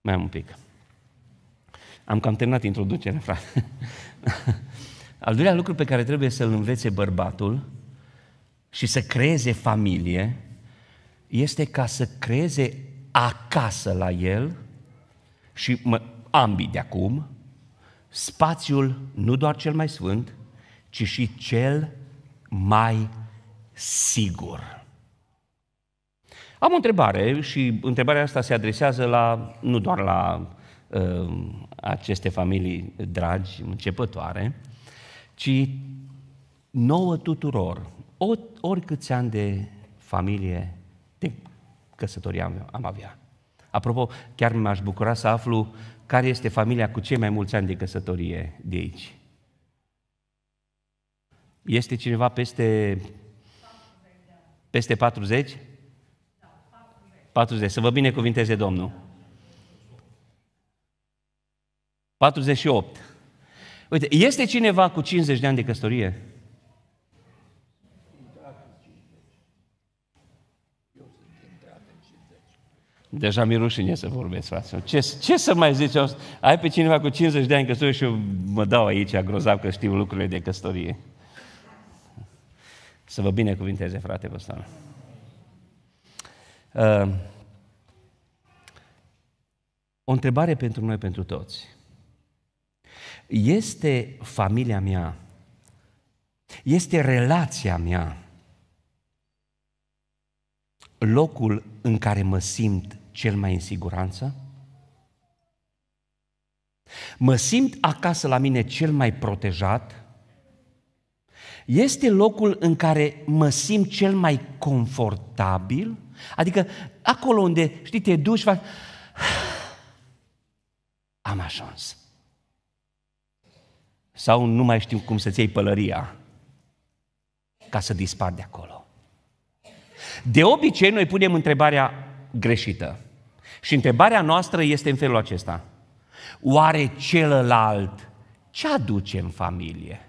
Mai am un pic. Am cam terminat introducerea, frate. Al doilea lucru pe care trebuie să-l învețe bărbatul și să creeze familie este ca să creeze acasă la el și mă, ambii de acum, spațiul nu doar cel mai sfânt, ci și cel mai sigur. Am o întrebare și întrebarea asta se adresează la, nu doar la uh, aceste familii dragi, începătoare, ci nouă tuturor, oricâți ani de familie, de căsătorie am avea. Apropo, chiar m aș bucura să aflu care este familia cu cei mai mulți ani de căsătorie de aici. Este cineva peste peste 40? 40. Da, să vă binecuvinteze Domnul. 48. Uite, este cineva cu 50 de ani de căsătorie? Deja mi rușine să vorbesc, frate. Ce, ce să mai zici? Ai pe cineva cu 50 de ani căsătorie și eu mă dau aici grozav că știu lucrurile de căsătorie. Să vă binecuvinteze, frate Bostan. Uh, o întrebare pentru noi, pentru toți. Este familia mea, este relația mea, locul în care mă simt cel mai în siguranță? Mă simt acasă la mine cel mai protejat? Este locul în care mă simt cel mai confortabil? Adică acolo unde, știi, te duci, faci... Am ajuns sau nu mai știu cum să-ți iei pălăria ca să dispar de acolo. De obicei, noi punem întrebarea greșită. Și întrebarea noastră este în felul acesta. Oare celălalt ce aduce în familie?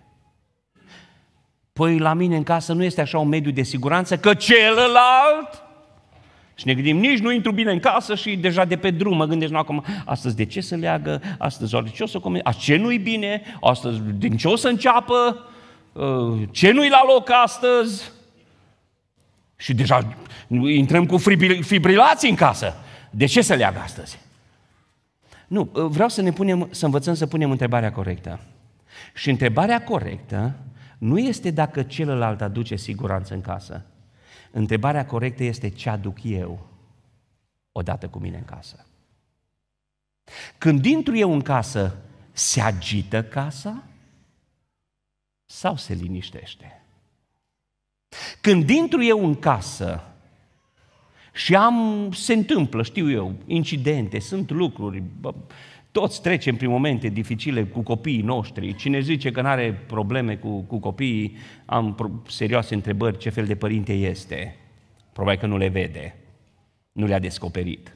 Păi la mine în casă nu este așa un mediu de siguranță că celălalt și ne gândim, nici nu intru bine în casă și deja de pe drum mă gândesc, nu acum, astăzi de ce să leagă, astăzi oare ce o să comentez, ce nu-i bine, astăzi din ce o să înceapă, uh, ce nu-i la loc astăzi. Și deja intrăm cu fibrilații în casă. De ce să leagă astăzi? Nu, uh, vreau să ne punem, să învățăm să punem întrebarea corectă. Și întrebarea corectă nu este dacă celălalt aduce siguranță în casă, Întrebarea corectă este ce aduc eu odată cu mine în casă. Când intru eu în casă, se agită casa sau se liniștește? Când intru eu în casă și am, se întâmplă, știu eu, incidente, sunt lucruri, toți trecem prin momente dificile cu copiii noștri. Cine zice că nu are probleme cu, cu copiii, am serioase întrebări ce fel de părinte este. Probabil că nu le vede, nu le-a descoperit.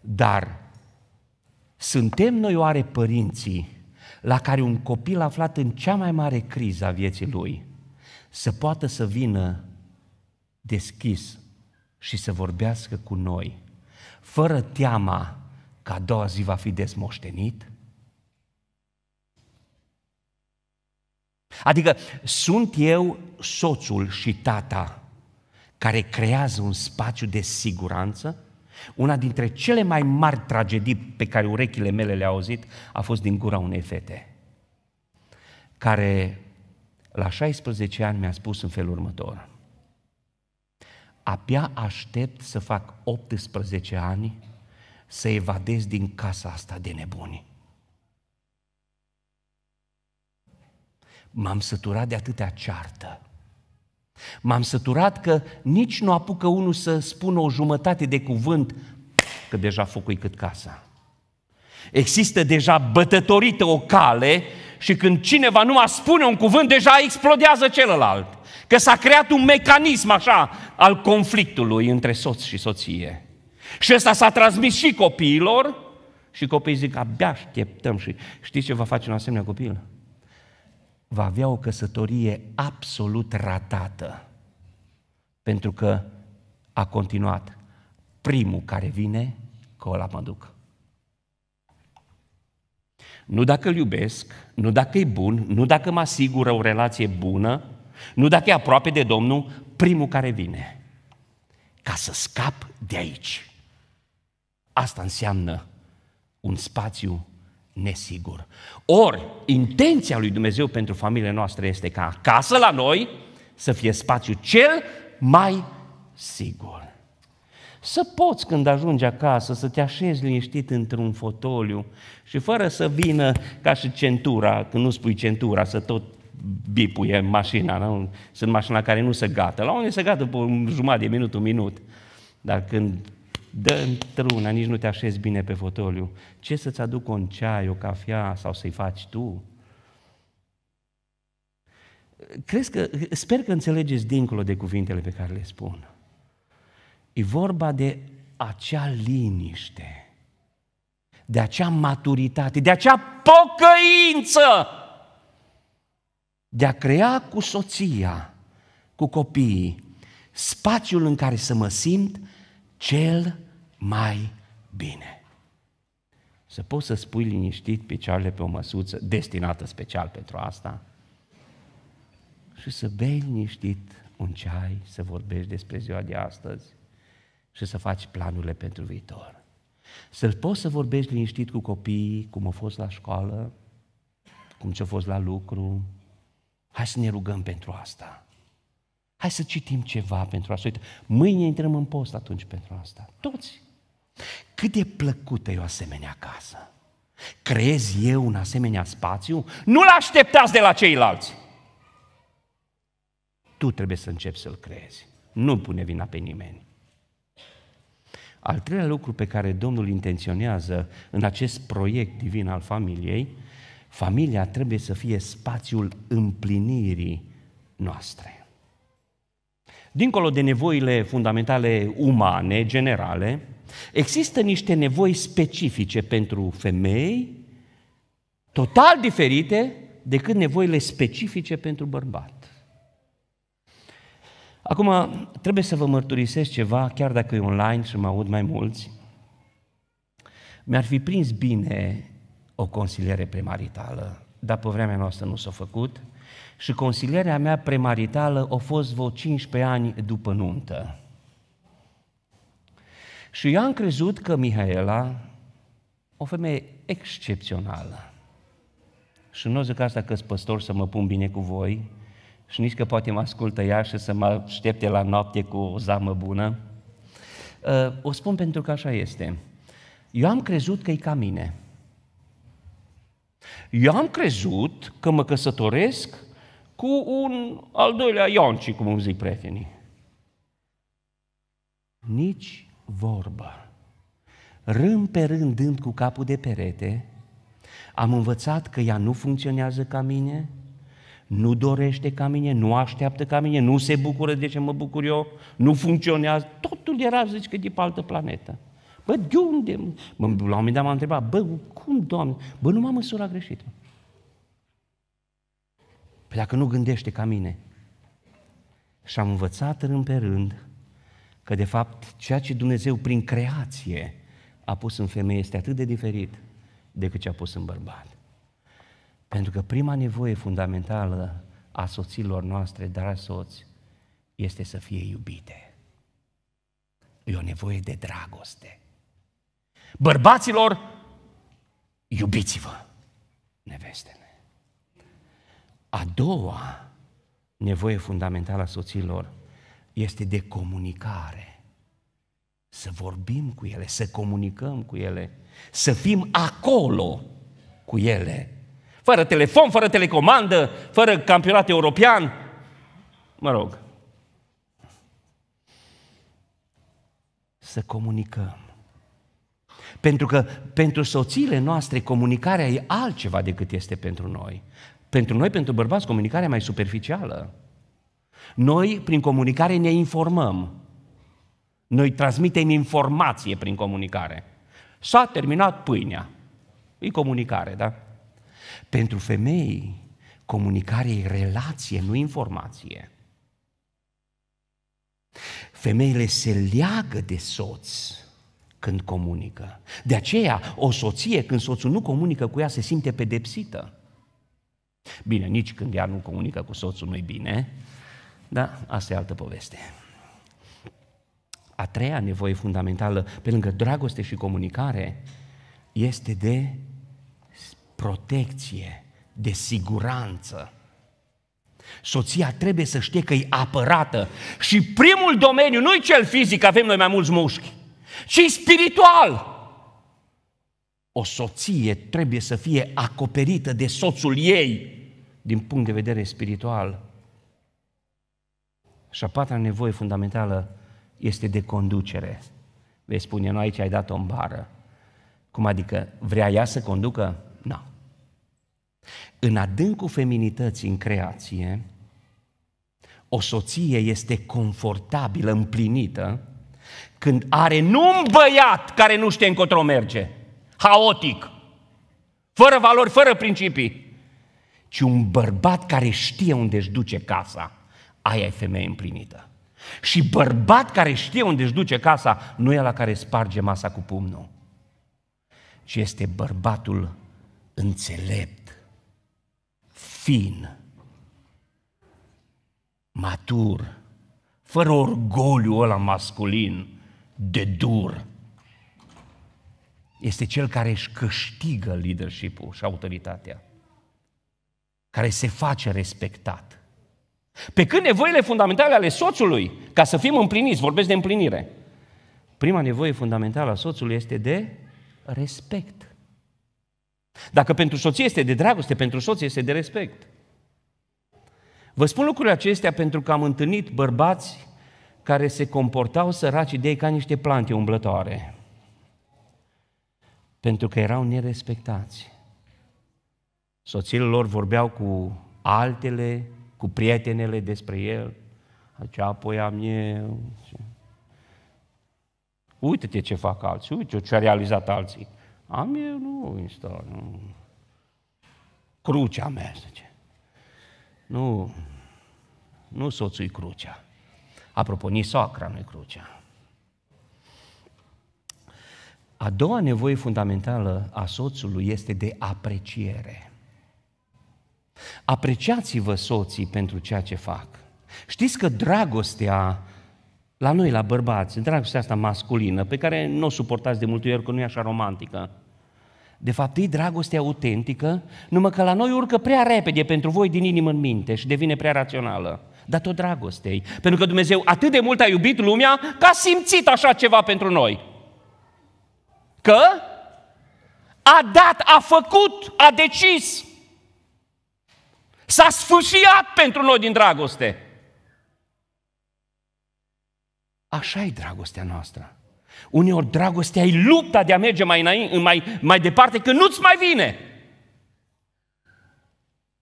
Dar suntem noi oare părinții la care un copil aflat în cea mai mare criză a vieții lui să poată să vină deschis și să vorbească cu noi, fără teama că a doua zi va fi dezmoștenit? Adică sunt eu soțul și tata care creează un spațiu de siguranță? Una dintre cele mai mari tragedii pe care urechile mele le-au auzit a fost din gura unei fete, care la 16 ani mi-a spus în felul următor. Abia aștept să fac 18 ani să evadezi din casa asta de nebuni. M-am săturat de atâtea ceartă. M-am săturat că nici nu apucă unul să spună o jumătate de cuvânt că deja focui cât casa. Există deja bătătorită o cale și când cineva nu mai spune un cuvânt, deja explodează celălalt. Că s-a creat un mecanism așa al conflictului între soț și soție. Și ăsta s-a transmis și copiilor și copiii zic, abia așteptăm și știți ce va face un asemenea copil? Va avea o căsătorie absolut ratată. Pentru că a continuat primul care vine, că ăla mă duc. Nu dacă îl iubesc, nu dacă e bun, nu dacă mă asigură o relație bună, nu dacă e aproape de Domnul, primul care vine. Ca să scap de aici. Asta înseamnă un spațiu nesigur. Ori, intenția lui Dumnezeu pentru familiile noastre este ca acasă la noi să fie spațiu cel mai sigur. Să poți când ajungi acasă să te așezi liniștit într-un fotoliu și fără să vină ca și centura, când nu spui centura, să tot bipuie mașina, nu? sunt mașina care nu se gata. La unii se gata pe jumătate de minut, un minut. Dar când dă într-una, nici nu te așezi bine pe fotoliu. Ce să-ți aduc un ceai, o cafea sau să-i faci tu? Crezi că, sper că înțelegeți dincolo de cuvintele pe care le spun. E vorba de acea liniște, de acea maturitate, de acea pocăință, de a crea cu soția, cu copiii, spațiul în care să mă simt cel mai bine. Să poți să spui liniștit picioarele pe o măsuță destinată special pentru asta și să bei liniștit un ceai, să vorbești despre ziua de astăzi și să faci planurile pentru viitor. Să poți să vorbești liniștit cu copiii, cum a fost la școală, cum ce-a fost la lucru. Hai să ne rugăm pentru asta. Hai să citim ceva pentru asta. Uite, mâine intrăm în post atunci pentru asta. Toți. Cât de plăcută e o asemenea casă? Crezi eu un asemenea spațiu? Nu-l așteptați de la ceilalți! Tu trebuie să începi să-l creezi. Nu pune vina pe nimeni. Al treilea lucru pe care Domnul intenționează în acest proiect divin al familiei, familia trebuie să fie spațiul împlinirii noastre dincolo de nevoile fundamentale umane, generale, există niște nevoi specifice pentru femei, total diferite decât nevoile specifice pentru bărbat. Acum, trebuie să vă mărturisesc ceva, chiar dacă e online și mă aud mai mulți. Mi-ar fi prins bine o consiliere premaritală, dar pe vremea noastră nu s-a făcut – și consilierea mea premaritală a fost vreo 15 ani după nuntă. Și eu am crezut că Mihaela, o femeie excepțională, și nu zic asta că păstor să mă pun bine cu voi și nici că poate mă ascultă ea și să mă aștepte la noapte cu o zamă bună. Uh, o spun pentru că așa este. Eu am crezut că e ca mine. Eu am crezut că mă căsătoresc cu un al doilea Ionci, cum zic prietenii. Nici vorbă. Rând pe rând, dând cu capul de perete, am învățat că ea nu funcționează ca mine, nu dorește ca mine, nu așteaptă ca mine, nu se bucură de ce mă bucur eu, nu funcționează. Totul era, zici, că de pe altă planetă. Bă, de unde? Bă, la un moment dat m-am întrebat, bă, cum, Doamne? Bă, nu m-am măsurat greșit. Mă. Păi dacă nu gândește ca mine. Și am învățat rând pe rând că de fapt ceea ce Dumnezeu prin creație a pus în femeie este atât de diferit decât ce a pus în bărbat. Pentru că prima nevoie fundamentală a soților noastre, dar a soți, este să fie iubite. E o nevoie de dragoste. Bărbaților, iubiți-vă nevestele. A doua nevoie fundamentală a soților este de comunicare. Să vorbim cu ele, să comunicăm cu ele, să fim acolo cu ele. Fără telefon, fără telecomandă, fără campionat european. Mă rog. Să comunicăm. Pentru că pentru soțiile noastre comunicarea e altceva decât este pentru noi. Pentru noi, pentru bărbați, comunicarea mai superficială. Noi, prin comunicare, ne informăm. Noi transmitem informație prin comunicare. S-a terminat pâinea. E comunicare, da? Pentru femei, comunicare e relație, nu informație. Femeile se leagă de soț când comunică. De aceea, o soție, când soțul nu comunică cu ea, se simte pedepsită. Bine, nici când ea nu comunică cu soțul nu-i bine, dar asta e altă poveste. A treia nevoie fundamentală, pe lângă dragoste și comunicare, este de protecție, de siguranță. Soția trebuie să știe că e apărată. Și primul domeniu nu e cel fizic, avem noi mai mulți mușchi, ci spiritual o soție trebuie să fie acoperită de soțul ei din punct de vedere spiritual. Și a patra nevoie fundamentală este de conducere. Vei spune, nu aici ai dat-o bară. Cum adică, vrea ea să conducă? Nu. În adâncul feminității în creație, o soție este confortabilă, împlinită, când are nu un băiat care nu știe încotro merge, haotic, fără valori, fără principii, ci un bărbat care știe unde își duce casa. Aia e femeie împlinită. Și bărbat care știe unde își duce casa, nu e la care sparge masa cu pumnul, ci este bărbatul înțelept, fin, matur, fără orgoliu ăla masculin, de dur, este cel care își câștigă leadership-ul și autoritatea, care se face respectat. Pe când nevoile fundamentale ale soțului, ca să fim împliniți, vorbesc de împlinire, prima nevoie fundamentală a soțului este de respect. Dacă pentru soție este de dragoste, pentru soț este de respect. Vă spun lucrurile acestea pentru că am întâlnit bărbați care se comportau săraci de ei ca niște plante umblătoare pentru că erau nerespectați. Soțiile lor vorbeau cu altele, cu prietenele despre el, ce apoi am eu. Uite-te ce fac alții, uite ce a realizat alții. Am eu, nu, insta, nu. Crucea mea, zice. Nu, nu soțul crucea. Apropo, nici soacra nu-i crucea. A doua nevoie fundamentală a soțului este de apreciere. Apreciați-vă soții pentru ceea ce fac. Știți că dragostea la noi, la bărbați, dragostea asta masculină, pe care nu o suportați de multe ori, că nu e așa romantică, de fapt, e dragostea autentică, numai că la noi urcă prea repede pentru voi din inimă în minte și devine prea rațională. Dar tot dragostei. Pentru că Dumnezeu atât de mult a iubit lumea că a simțit așa ceva pentru noi. Că a dat, a făcut, a decis. S-a sfârșit pentru noi din dragoste. Așa e dragostea noastră. Uneori dragostea e lupta de a merge mai, înainte, mai, mai departe, că nu-ți mai vine.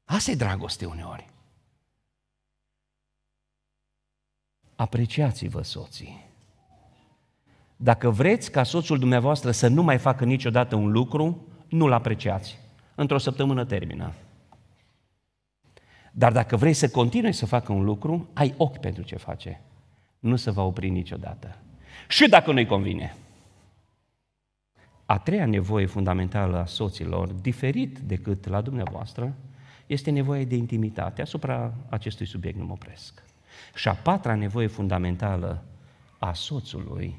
Asta e dragoste uneori. Apreciați-vă soții. Dacă vreți ca soțul dumneavoastră să nu mai facă niciodată un lucru, nu-l apreciați. Într-o săptămână termină. Dar dacă vrei să continui să facă un lucru, ai ochi pentru ce face. Nu se va opri niciodată. Și dacă nu-i convine. A treia nevoie fundamentală a soților, diferit decât la dumneavoastră, este nevoia de intimitate. Asupra acestui subiect nu mă opresc. Și a patra nevoie fundamentală a soțului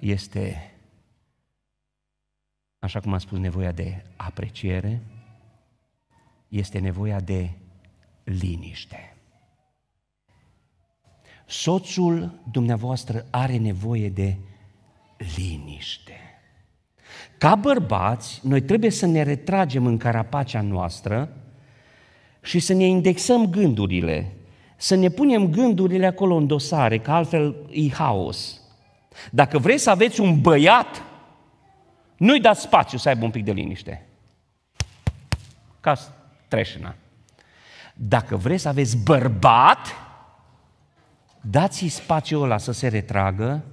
este, așa cum am spus, nevoia de apreciere, este nevoia de liniște. Soțul dumneavoastră are nevoie de liniște. Ca bărbați, noi trebuie să ne retragem în carapacea noastră și să ne indexăm gândurile, să ne punem gândurile acolo în dosare, că altfel e haos. Dacă vrei să aveți un băiat, nu-i dați spațiu să aibă un pic de liniște. Ca treșina. Dacă vreți să aveți bărbat, dați-i spațiul ăla să se retragă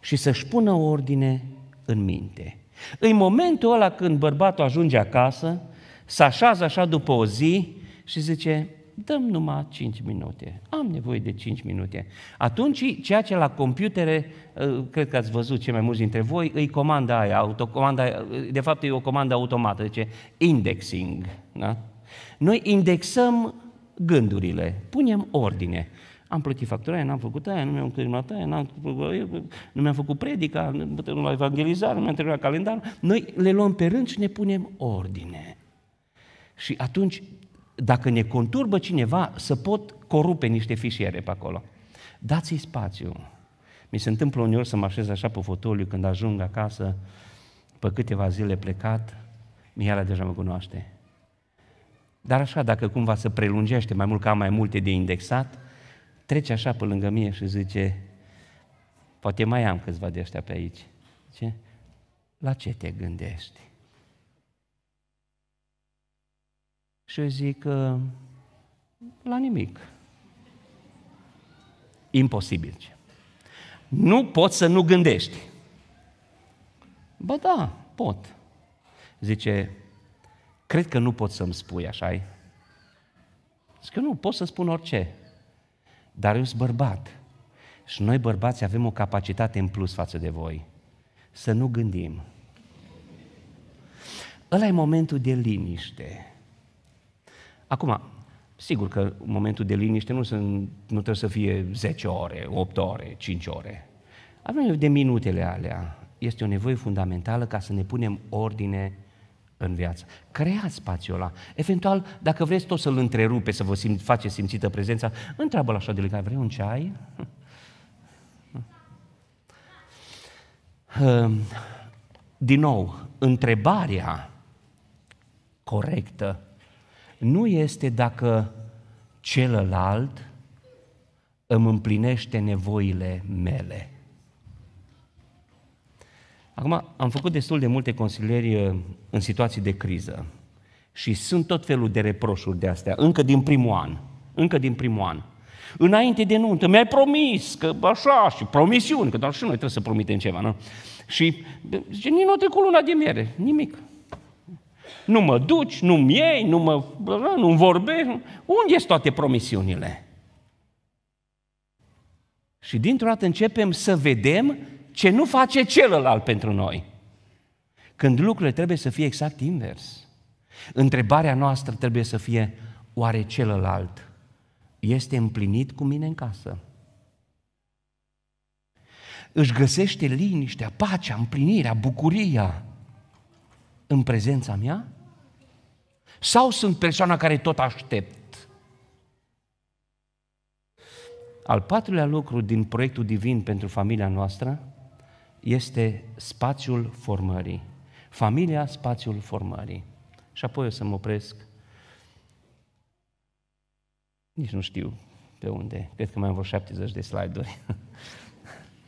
și să-și pună ordine în minte. În momentul ăla când bărbatul ajunge acasă, se așează așa după o zi și zice, dăm numai 5 minute. Am nevoie de 5 minute. Atunci, ceea ce la computere, ă, cred că ați văzut cei mai mulți dintre voi, îi comanda aia, autocomanda, de fapt e o comandă automată, zice indexing. Da? Noi indexăm gândurile, punem ordine. Am plătit factura aia, n-am făcut aia, nu mi-am terminat aia, n-am, nu mi-am făcut predica, nu la evangelizare, nu mi-am terminat calendarul. Noi le luăm pe rând și ne punem ordine. Și atunci dacă ne conturbă cineva, să pot corupe niște fișiere pe acolo. Dați-i spațiu. Mi se întâmplă uneori să mă așez așa pe fotoliu când ajung acasă, pe câteva zile plecat, Mihaela deja mă cunoaște. Dar așa, dacă cumva să prelungește mai mult, că mai multe de indexat, trece așa pe lângă mine și zice, poate mai am câțiva de ăștia pe aici. Ce? La ce te gândești? Și eu zic, uh, la nimic. Imposibil. Nu poți să nu gândești. Bă, da, pot. Zice, cred că nu pot să-mi spui, așa -i? Zic că nu, pot să spun orice. Dar eu sunt bărbat. Și noi bărbați avem o capacitate în plus față de voi. Să nu gândim. Ăla e momentul de liniște. Acum, sigur că momentul de liniște nu, sunt, nu trebuie să fie 10 ore, 8 ore, 5 ore. Avem de minutele alea. Este o nevoie fundamentală ca să ne punem ordine în viață. Creați spațiul ăla. Eventual, dacă vreți tot să-l întrerupe, să vă sim- face simțită prezența, întreabă-l așa de legat, vrei un ceai? Din nou, întrebarea corectă nu este dacă celălalt îmi împlinește nevoile mele. Acum, am făcut destul de multe consilieri uh, în situații de criză și sunt tot felul de reproșuri de astea, încă din primul an, încă din primul an. Înainte de nuntă, mi-ai promis că așa și promisiuni, că doar și noi trebuie să promitem ceva, nu? Și uh, zice, nici nu a trecut luna de miere, nimic nu mă duci, nu-mi iei, nu mă, nu vorbești. Unde sunt toate promisiunile? Și dintr-o dată începem să vedem ce nu face celălalt pentru noi. Când lucrurile trebuie să fie exact invers. Întrebarea noastră trebuie să fie, oare celălalt este împlinit cu mine în casă? Își găsește liniștea, pacea, împlinirea, bucuria, în prezența mea? Sau sunt persoana care tot aștept? Al patrulea lucru din proiectul divin pentru familia noastră este spațiul formării. Familia, spațiul formării. Și apoi o să mă opresc. Nici nu știu pe unde. Cred că mai am vreo 70 de slide-uri.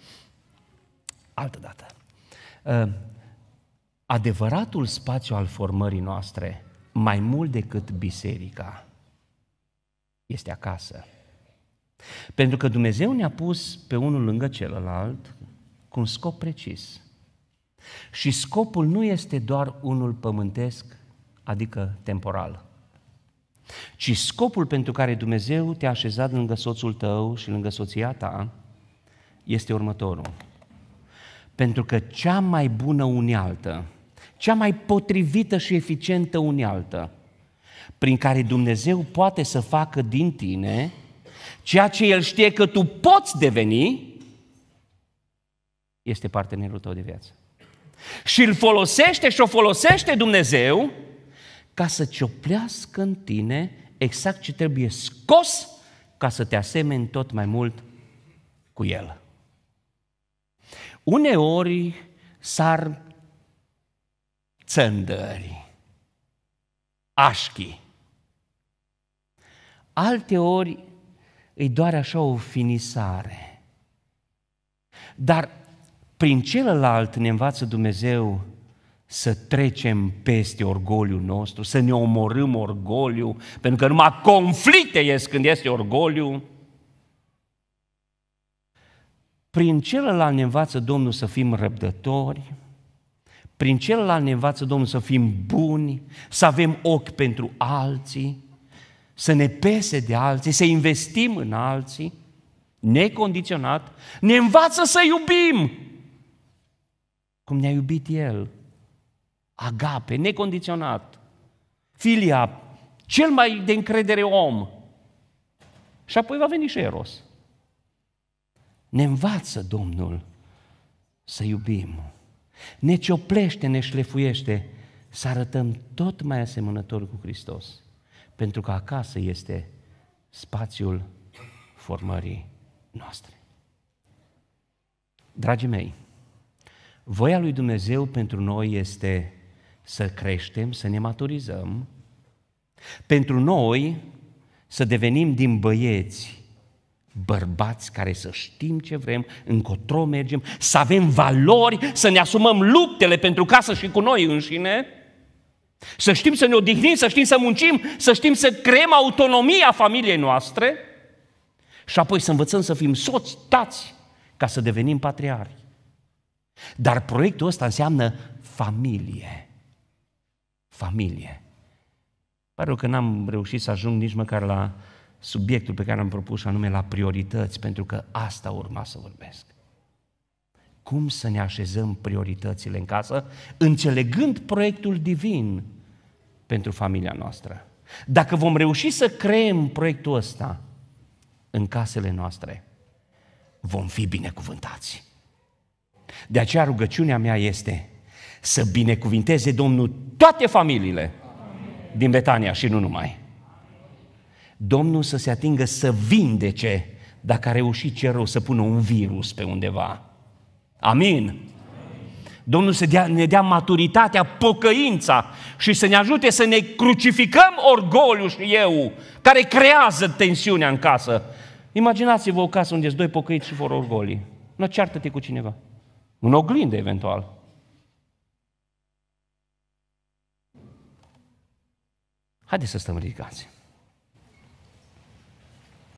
Altă dată. Ă, adevăratul spațiu al formării noastre, mai mult decât biserica, este acasă. Pentru că Dumnezeu ne-a pus pe unul lângă celălalt cu un scop precis. Și scopul nu este doar unul pământesc, adică temporal, ci scopul pentru care Dumnezeu te-a așezat lângă soțul tău și lângă soția ta este următorul. Pentru că cea mai bună unealtă cea mai potrivită și eficientă unealtă, prin care Dumnezeu poate să facă din tine ceea ce El știe că tu poți deveni, este partenerul tău de viață. Și îl folosește și o folosește Dumnezeu ca să cioplească în tine exact ce trebuie scos ca să te asemeni tot mai mult cu El. Uneori sar țândări, așchi. Alte ori îi doare așa o finisare. Dar prin celălalt ne învață Dumnezeu să trecem peste orgoliul nostru, să ne omorâm orgoliu, pentru că numai conflicte ies când este orgoliu. Prin celălalt ne învață Domnul să fim răbdători, prin celălalt ne învață Domnul să fim buni, să avem ochi pentru alții, să ne pese de alții, să investim în alții, necondiționat. Ne învață să iubim cum ne-a iubit El. Agape, necondiționat. Filia, cel mai de încredere om. Și apoi va veni și Eros. Ne învață Domnul să iubim ne cioplește, ne șlefuiește, să arătăm tot mai asemănător cu Hristos. Pentru că acasă este spațiul formării noastre. Dragii mei, voia lui Dumnezeu pentru noi este să creștem, să ne maturizăm, pentru noi să devenim din băieți bărbați care să știm ce vrem, încotro mergem, să avem valori, să ne asumăm luptele pentru casă și cu noi înșine, să știm să ne odihnim, să știm să muncim, să știm să creăm autonomia familiei noastre și apoi să învățăm să fim soți, tați, ca să devenim patriari. Dar proiectul ăsta înseamnă familie. Familie. Pare că n-am reușit să ajung nici măcar la subiectul pe care am propus, anume la priorități, pentru că asta urma să vorbesc. Cum să ne așezăm prioritățile în casă, înțelegând proiectul divin pentru familia noastră. Dacă vom reuși să creăm proiectul ăsta în casele noastre, vom fi binecuvântați. De aceea rugăciunea mea este să binecuvinteze Domnul toate familiile din Betania și nu numai. Domnul să se atingă să vindece dacă a reușit cerul să pună un virus pe undeva. Amin. Amin. Domnul să dea, ne dea maturitatea, pocăința și să ne ajute să ne crucificăm orgoliu și eu, care creează tensiunea în casă. Imaginați-vă o casă unde sunt doi pocăiți și vor orgolii. Nu ceartă-te cu cineva. În oglindă, eventual. Haideți să stăm ridicați.